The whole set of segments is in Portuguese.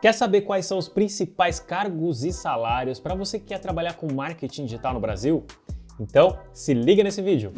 Quer saber quais são os principais cargos e salários para você que quer trabalhar com marketing digital no Brasil? Então, se liga nesse vídeo.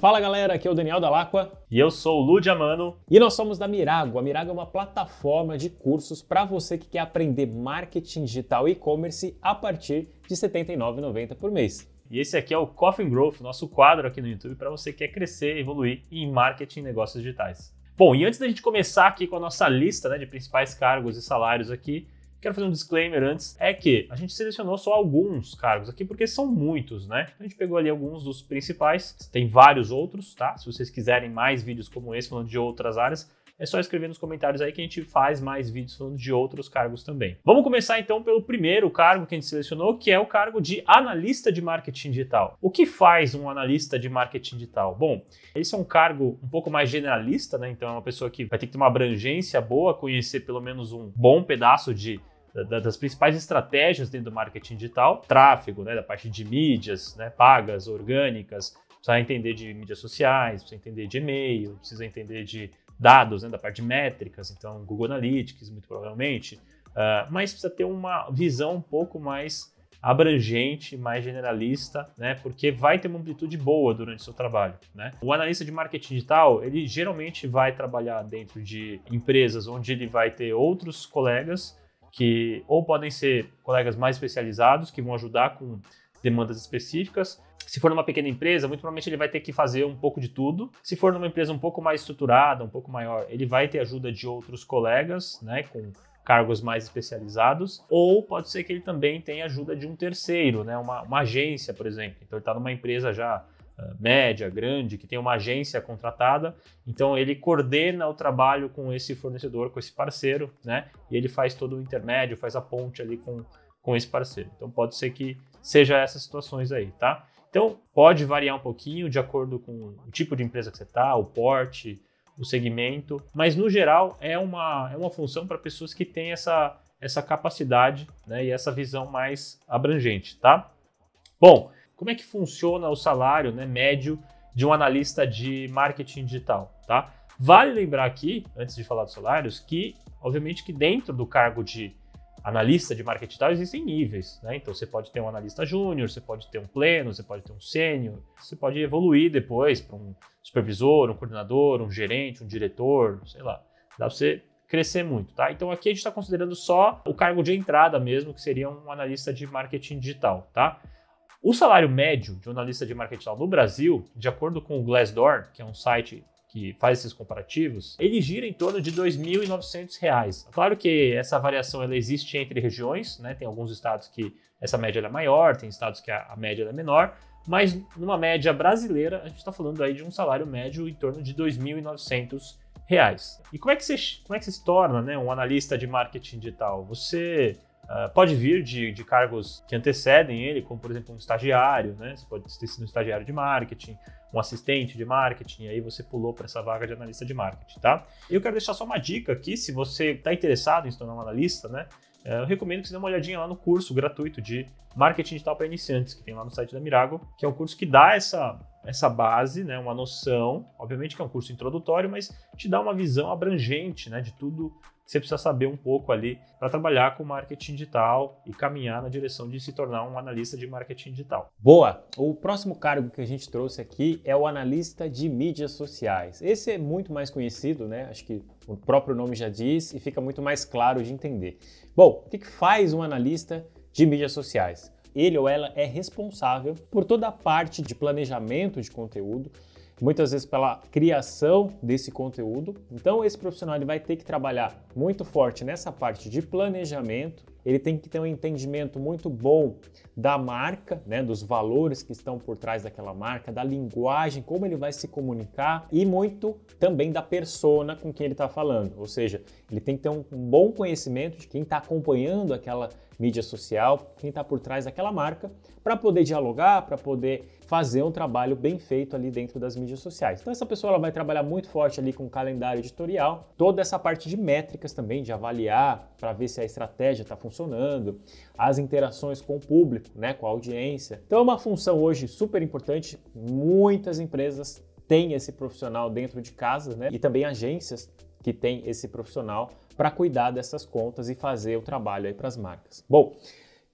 Fala galera, aqui é o Daniel Dalacqua. E eu sou o Lud Amano. E nós somos da Mirago. A Mirago é uma plataforma de cursos para você que quer aprender marketing digital e e-commerce a partir de R$ 79,90 por mês. E esse aqui é o Coffin Growth, nosso quadro aqui no YouTube para você que quer crescer, evoluir em marketing e negócios digitais. Bom, e antes da gente começar aqui com a nossa lista né, de principais cargos e salários aqui, quero fazer um disclaimer antes, é que a gente selecionou só alguns cargos aqui, porque são muitos, né? A gente pegou ali alguns dos principais, tem vários outros, tá? Se vocês quiserem mais vídeos como esse falando de outras áreas, é só escrever nos comentários aí que a gente faz mais vídeos falando de outros cargos também. Vamos começar então pelo primeiro cargo que a gente selecionou, que é o cargo de analista de marketing digital. O que faz um analista de marketing digital? Bom, esse é um cargo um pouco mais generalista, né? Então é uma pessoa que vai ter que ter uma abrangência boa, conhecer pelo menos um bom pedaço de das principais estratégias dentro do marketing digital, tráfego, né, da parte de mídias, né, pagas, orgânicas, precisa entender de mídias sociais, precisa entender de e-mail, precisa entender de dados, né, da parte de métricas, então Google Analytics, muito provavelmente, uh, mas precisa ter uma visão um pouco mais abrangente, mais generalista, né? Porque vai ter uma amplitude boa durante o seu trabalho, né? O analista de marketing digital, ele geralmente vai trabalhar dentro de empresas onde ele vai ter outros colegas que ou podem ser colegas mais especializados que vão ajudar com demandas específicas. Se for numa pequena empresa, muito provavelmente ele vai ter que fazer um pouco de tudo. Se for numa empresa um pouco mais estruturada, um pouco maior, ele vai ter ajuda de outros colegas, né, com cargos mais especializados, ou pode ser que ele também tenha ajuda de um terceiro, né, uma, uma agência, por exemplo. Então ele está numa empresa já eh, média, grande, que tem uma agência contratada. Então ele coordena o trabalho com esse fornecedor, com esse parceiro, né? E ele faz todo o intermédio, faz a ponte ali com, com esse parceiro. Então pode ser que seja essas situações aí, tá? Então, pode variar um pouquinho de acordo com o tipo de empresa que você está, o porte, o segmento, mas no geral é uma, é uma função para pessoas que têm essa, essa capacidade né, e essa visão mais abrangente, tá? Bom, como é que funciona o salário né, médio de um analista de marketing digital, tá? Vale lembrar aqui, antes de falar dos salários, que obviamente que dentro do cargo de analista de marketing digital existem níveis, né? Então você pode ter um analista júnior, você pode ter um pleno, você pode ter um sênior, você pode evoluir depois para um supervisor, um coordenador, um gerente, um diretor, sei lá. Dá para você crescer muito, tá? Então aqui a gente está considerando só o cargo de entrada mesmo, que seria um analista de marketing digital, tá? O salário médio de um analista de marketing digital no Brasil, de acordo com o Glassdoor, que é um site que faz esses comparativos, ele gira em torno de R$ 2.900. Claro que essa variação ela existe entre regiões, né? Tem alguns estados que essa média é maior, tem estados que a, a média é menor, mas numa média brasileira, a gente está falando aí de um salário médio em torno de R$ 2.900. Reais. E como é que você, como é que você se torna né, um analista de marketing digital? Você Uh, pode vir de, de, cargos que antecedem ele, como por exemplo um estagiário, né? Você pode ter sido um estagiário de marketing, um assistente de marketing, e aí você pulou para essa vaga de analista de marketing, tá? E eu quero deixar só uma dica aqui, se você está interessado em se tornar um analista, né? É, eu recomendo que você dê uma olhadinha lá no curso gratuito de marketing digital para iniciantes, que tem lá no site da Mirago, que é um curso que dá essa, essa base, né, uma noção. Obviamente que é um curso introdutório, mas te dá uma visão abrangente né, de tudo você precisa saber um pouco ali para trabalhar com marketing digital e caminhar na direção de se tornar um analista de marketing digital. Boa! O próximo cargo que a gente trouxe aqui é o analista de mídias sociais. Esse é muito mais conhecido, né? Acho que o próprio nome já diz e fica muito mais claro de entender. Bom, o que faz um analista de mídias sociais? Ele ou ela é responsável por toda a parte de planejamento de conteúdo muitas vezes pela criação desse conteúdo. Então esse profissional ele vai ter que trabalhar muito forte nessa parte de planejamento, ele tem que ter um entendimento muito bom da marca, né, dos valores que estão por trás daquela marca, da linguagem, como ele vai se comunicar e muito também da persona com quem ele está falando. Ou seja, ele tem que ter um, um bom conhecimento de quem está acompanhando aquela mídia social, quem está por trás daquela marca, para poder dialogar, para poder fazer um trabalho bem feito ali dentro das mídias sociais. Então essa pessoa ela vai trabalhar muito forte ali com o calendário editorial, toda essa parte de métricas também, de avaliar para ver se a estratégia está funcionando, as interações com o público, né, com a audiência. Então é uma função hoje super importante, muitas empresas têm esse profissional dentro de casa, né, e também agências que têm esse profissional para cuidar dessas contas e fazer o trabalho aí para as marcas. Bom,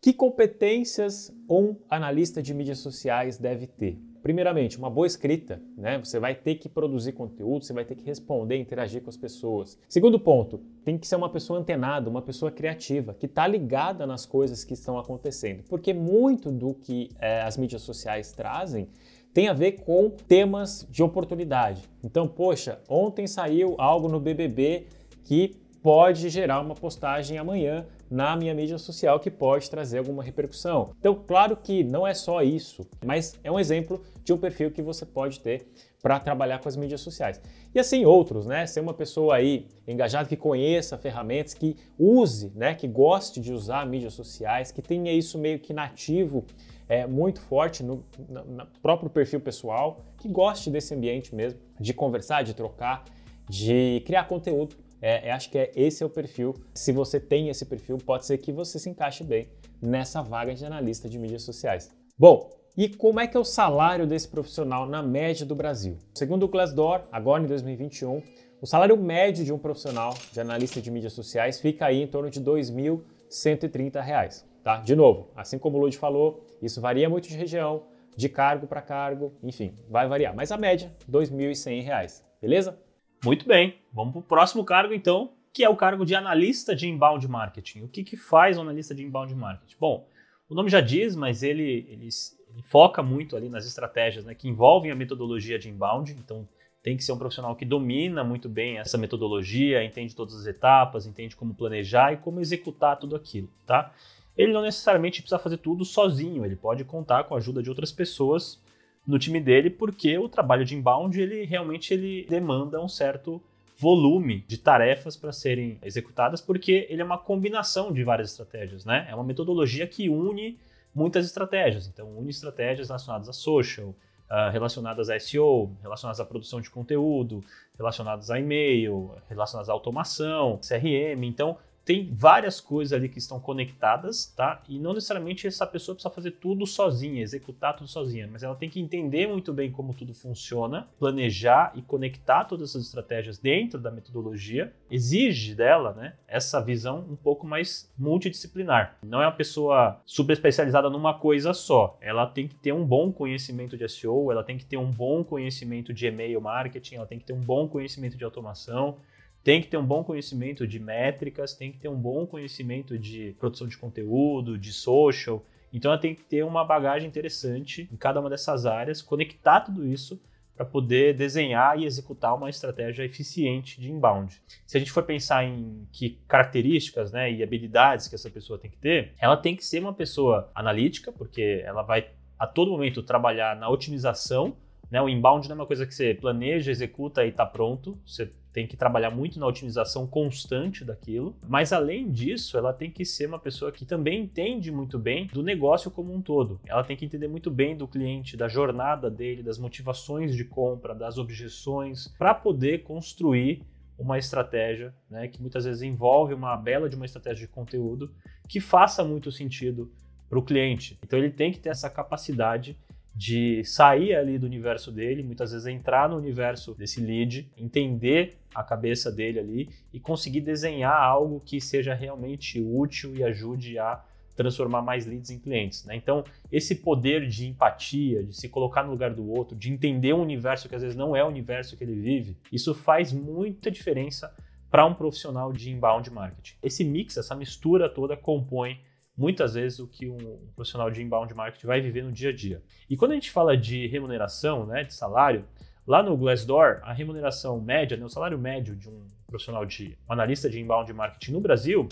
que competências um analista de mídias sociais deve ter? Primeiramente, uma boa escrita, né? Você vai ter que produzir conteúdo, você vai ter que responder, interagir com as pessoas. Segundo ponto, tem que ser uma pessoa antenada, uma pessoa criativa, que está ligada nas coisas que estão acontecendo, porque muito do que é, as mídias sociais trazem tem a ver com temas de oportunidade. Então, poxa, ontem saiu algo no BBB que pode gerar uma postagem amanhã na minha mídia social que pode trazer alguma repercussão. Então, claro que não é só isso, mas é um exemplo de um perfil que você pode ter para trabalhar com as mídias sociais. E assim outros, né? Ser uma pessoa aí engajada que conheça ferramentas, que use, né? Que goste de usar mídias sociais, que tenha isso meio que nativo, é, muito forte no, no, no próprio perfil pessoal, que goste desse ambiente mesmo, de conversar, de trocar, de criar conteúdo é, é, acho que é, esse é o perfil. Se você tem esse perfil, pode ser que você se encaixe bem nessa vaga de analista de mídias sociais. Bom, e como é que é o salário desse profissional na média do Brasil? Segundo o Glassdoor, agora em 2021, o salário médio de um profissional de analista de mídias sociais fica aí em torno de R$ 2.130, tá? De novo, assim como o Lud falou, isso varia muito de região, de cargo para cargo, enfim, vai variar, mas a média R$ 2.100, beleza? Muito bem, vamos para o próximo cargo então, que é o cargo de analista de inbound marketing. O que, que faz um analista de inbound marketing? Bom, o nome já diz, mas ele, ele, ele foca muito ali nas estratégias né, que envolvem a metodologia de inbound, então tem que ser um profissional que domina muito bem essa metodologia, entende todas as etapas, entende como planejar e como executar tudo aquilo, tá? Ele não necessariamente precisa fazer tudo sozinho, ele pode contar com a ajuda de outras pessoas no time dele, porque o trabalho de inbound ele realmente ele demanda um certo volume de tarefas para serem executadas, porque ele é uma combinação de várias estratégias, né? É uma metodologia que une muitas estratégias. Então, une estratégias relacionadas a social, ah, relacionadas a SEO, relacionadas à produção de conteúdo, relacionadas a e-mail, relacionadas à automação, CRM. Então, tem várias coisas ali que estão conectadas, tá? E não necessariamente essa pessoa precisa fazer tudo sozinha, executar tudo sozinha, mas ela tem que entender muito bem como tudo funciona, planejar e conectar todas essas estratégias dentro da metodologia. Exige dela, né, essa visão um pouco mais multidisciplinar. Não é uma pessoa super especializada numa coisa só. Ela tem que ter um bom conhecimento de SEO, ela tem que ter um bom conhecimento de e-mail marketing, ela tem que ter um bom conhecimento de automação, tem que ter um bom conhecimento de métricas, tem que ter um bom conhecimento de produção de conteúdo, de social. Então ela tem que ter uma bagagem interessante em cada uma dessas áreas, conectar tudo isso para poder desenhar e executar uma estratégia eficiente de inbound. Se a gente for pensar em que características né, e habilidades que essa pessoa tem que ter, ela tem que ser uma pessoa analítica, porque ela vai a todo momento trabalhar na otimização. Né? O inbound não é uma coisa que você planeja, executa e está pronto. Você tem que trabalhar muito na otimização constante daquilo, mas além disso, ela tem que ser uma pessoa que também entende muito bem do negócio como um todo. Ela tem que entender muito bem do cliente, da jornada dele, das motivações de compra, das objeções, para poder construir uma estratégia, né, que muitas vezes envolve uma bela de uma estratégia de conteúdo que faça muito sentido para o cliente. Então ele tem que ter essa capacidade de sair ali do universo dele, muitas vezes entrar no universo desse lead, entender a cabeça dele ali e conseguir desenhar algo que seja realmente útil e ajude a transformar mais leads em clientes. Né? Então, esse poder de empatia, de se colocar no lugar do outro, de entender um universo que às vezes não é o universo que ele vive, isso faz muita diferença para um profissional de inbound marketing. Esse mix, essa mistura toda compõe muitas vezes o que um profissional de inbound marketing vai viver no dia a dia. E quando a gente fala de remuneração, né, de salário, lá no Glassdoor, a remuneração média, né, o salário médio de um profissional de um analista de inbound marketing no Brasil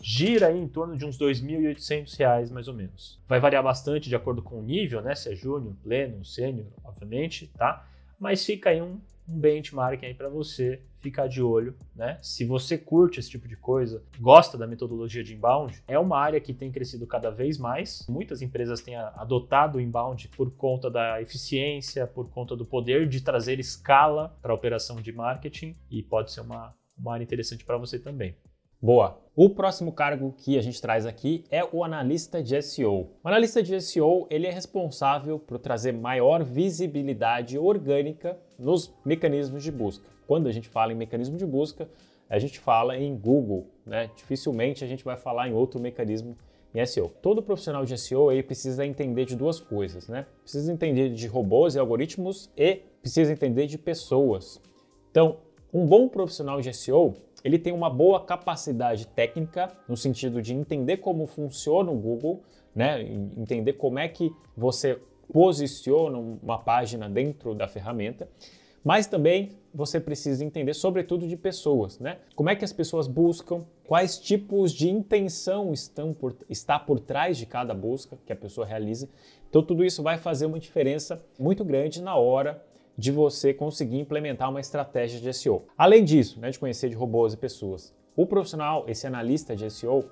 gira em torno de uns R$ 2.800 mais ou menos. Vai variar bastante de acordo com o nível, né, se é júnior, pleno, sênior, obviamente, tá? Mas fica aí um um benchmark aí para você ficar de olho, né? Se você curte esse tipo de coisa, gosta da metodologia de inbound, é uma área que tem crescido cada vez mais. Muitas empresas têm adotado o inbound por conta da eficiência, por conta do poder de trazer escala para a operação de marketing e pode ser uma, uma área interessante para você também. Boa! O próximo cargo que a gente traz aqui é o analista de SEO. O analista de SEO ele é responsável por trazer maior visibilidade orgânica nos mecanismos de busca. Quando a gente fala em mecanismo de busca, a gente fala em Google, né? Dificilmente a gente vai falar em outro mecanismo em SEO. Todo profissional de SEO ele precisa entender de duas coisas, né? Precisa entender de robôs e algoritmos e precisa entender de pessoas. Então, um bom profissional de SEO ele tem uma boa capacidade técnica, no sentido de entender como funciona o Google, né? entender como é que você posiciona uma página dentro da ferramenta, mas também você precisa entender, sobretudo, de pessoas, né? Como é que as pessoas buscam, quais tipos de intenção estão por, está por trás de cada busca que a pessoa realiza. Então, tudo isso vai fazer uma diferença muito grande na hora de você conseguir implementar uma estratégia de SEO. Além disso, né, de conhecer de robôs e pessoas, o profissional, esse analista de SEO,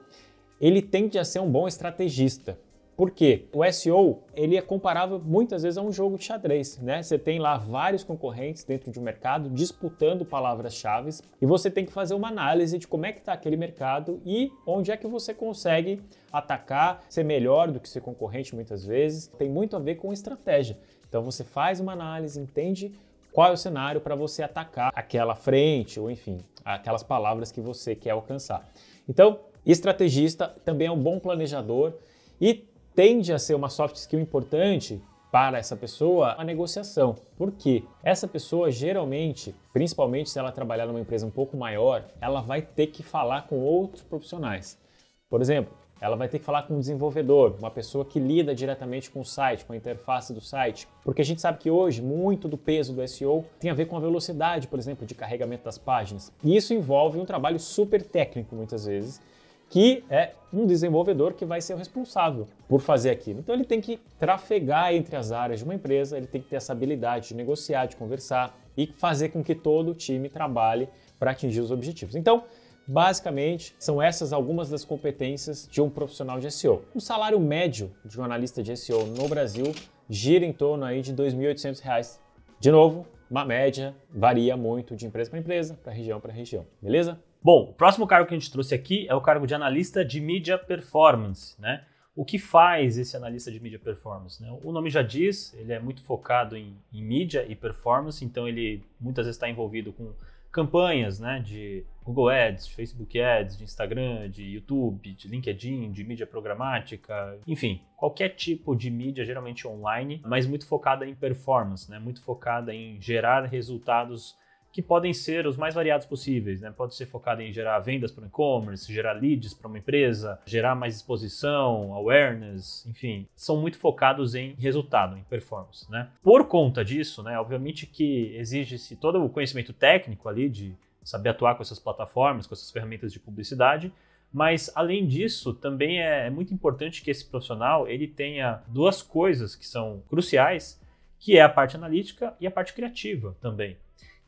ele tende a ser um bom estrategista. Porque o SEO ele é comparável muitas vezes a um jogo de xadrez, né? Você tem lá vários concorrentes dentro de um mercado disputando palavras-chave e você tem que fazer uma análise de como é que está aquele mercado e onde é que você consegue atacar, ser melhor do que seu concorrente muitas vezes. Tem muito a ver com estratégia. Então você faz uma análise, entende qual é o cenário para você atacar aquela frente, ou enfim, aquelas palavras que você quer alcançar. Então, estrategista também é um bom planejador e tende a ser uma soft skill importante para essa pessoa a negociação. Porque essa pessoa geralmente, principalmente se ela trabalhar numa empresa um pouco maior, ela vai ter que falar com outros profissionais. Por exemplo, ela vai ter que falar com um desenvolvedor, uma pessoa que lida diretamente com o site, com a interface do site, porque a gente sabe que hoje muito do peso do SEO tem a ver com a velocidade, por exemplo, de carregamento das páginas. E isso envolve um trabalho super técnico muitas vezes, que é um desenvolvedor que vai ser o responsável por fazer aquilo. Então ele tem que trafegar entre as áreas de uma empresa, ele tem que ter essa habilidade de negociar, de conversar e fazer com que todo o time trabalhe para atingir os objetivos. Então, Basicamente, são essas algumas das competências de um profissional de SEO. O salário médio de jornalista de SEO no Brasil gira em torno aí de R$ 2.800. De novo, uma média varia muito de empresa para empresa, para região para região, beleza? Bom, o próximo cargo que a gente trouxe aqui é o cargo de analista de mídia performance, né? O que faz esse analista de mídia performance? Né? O nome já diz, ele é muito focado em, em mídia e performance, então ele muitas vezes está envolvido com campanhas né, de Google Ads, de Facebook Ads, de Instagram, de YouTube, de LinkedIn, de mídia programática, enfim, qualquer tipo de mídia, geralmente online, mas muito focada em performance, né, muito focada em gerar resultados que podem ser os mais variados possíveis, né? Pode ser focado em gerar vendas para o e-commerce, gerar leads para uma empresa, gerar mais exposição, awareness, enfim, são muito focados em resultado, em performance, né? Por conta disso, né, obviamente que exige-se todo o conhecimento técnico ali de saber atuar com essas plataformas, com essas ferramentas de publicidade, mas além disso, também é, é muito importante que esse profissional ele tenha duas coisas que são cruciais, que é a parte analítica e a parte criativa também.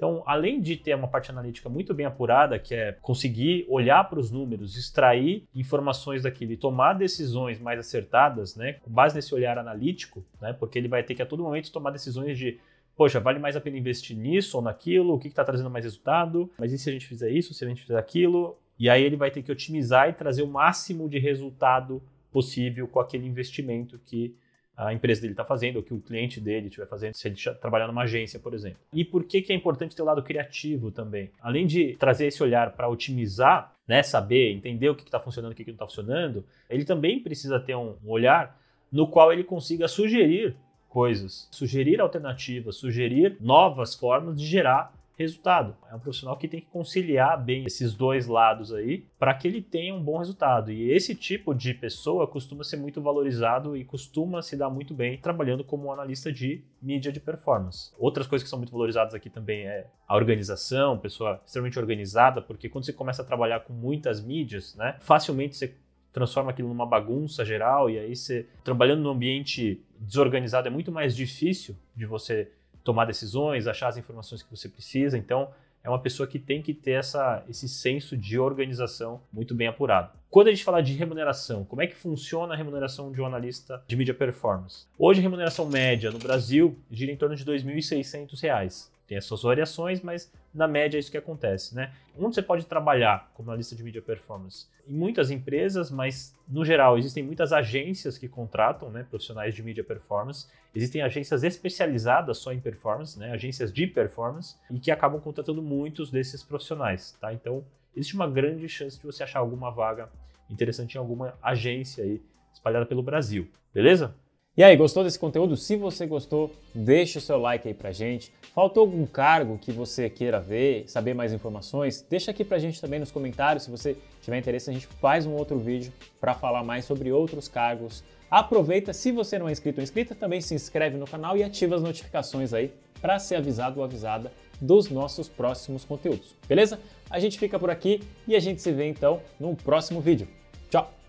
Então, além de ter uma parte analítica muito bem apurada, que é conseguir olhar para os números, extrair informações daquilo e tomar decisões mais acertadas, né, com base nesse olhar analítico, né, porque ele vai ter que a todo momento tomar decisões de poxa, vale mais a pena investir nisso ou naquilo, o que está trazendo mais resultado, mas e se a gente fizer isso, se a gente fizer aquilo? E aí ele vai ter que otimizar e trazer o máximo de resultado possível com aquele investimento que a empresa dele está fazendo, ou que o cliente dele estiver fazendo, se ele trabalhar numa agência, por exemplo. E por que, que é importante ter o lado criativo também? Além de trazer esse olhar para otimizar, né, saber, entender o que está funcionando e o que, que não está funcionando, ele também precisa ter um olhar no qual ele consiga sugerir coisas, sugerir alternativas, sugerir novas formas de gerar resultado. É um profissional que tem que conciliar bem esses dois lados aí para que ele tenha um bom resultado. E esse tipo de pessoa costuma ser muito valorizado e costuma se dar muito bem trabalhando como analista de mídia de performance. Outras coisas que são muito valorizadas aqui também é a organização, pessoa extremamente organizada, porque quando você começa a trabalhar com muitas mídias, né, facilmente você transforma aquilo numa bagunça geral e aí você trabalhando num ambiente desorganizado é muito mais difícil de você tomar decisões, achar as informações que você precisa. Então, é uma pessoa que tem que ter essa, esse senso de organização muito bem apurado. Quando a gente fala de remuneração, como é que funciona a remuneração de um analista de mídia performance? Hoje, a remuneração média no Brasil gira em torno de R$ 2.600. Tem as suas variações, mas na média é isso que acontece, né? Onde você pode trabalhar como analista de mídia performance? Em muitas empresas, mas no geral existem muitas agências que contratam né, profissionais de mídia performance. Existem agências especializadas só em performance, né, agências de performance, e que acabam contratando muitos desses profissionais, tá? Então, existe uma grande chance de você achar alguma vaga interessante em alguma agência aí espalhada pelo Brasil, beleza? E aí, gostou desse conteúdo? Se você gostou, deixa o seu like aí pra gente. Faltou algum cargo que você queira ver, saber mais informações? Deixa aqui pra gente também nos comentários. Se você tiver interesse, a gente faz um outro vídeo para falar mais sobre outros cargos. Aproveita, se você não é inscrito ou inscrita, também se inscreve no canal e ativa as notificações aí para ser avisado ou avisada dos nossos próximos conteúdos. Beleza? A gente fica por aqui e a gente se vê então no próximo vídeo. Tchau!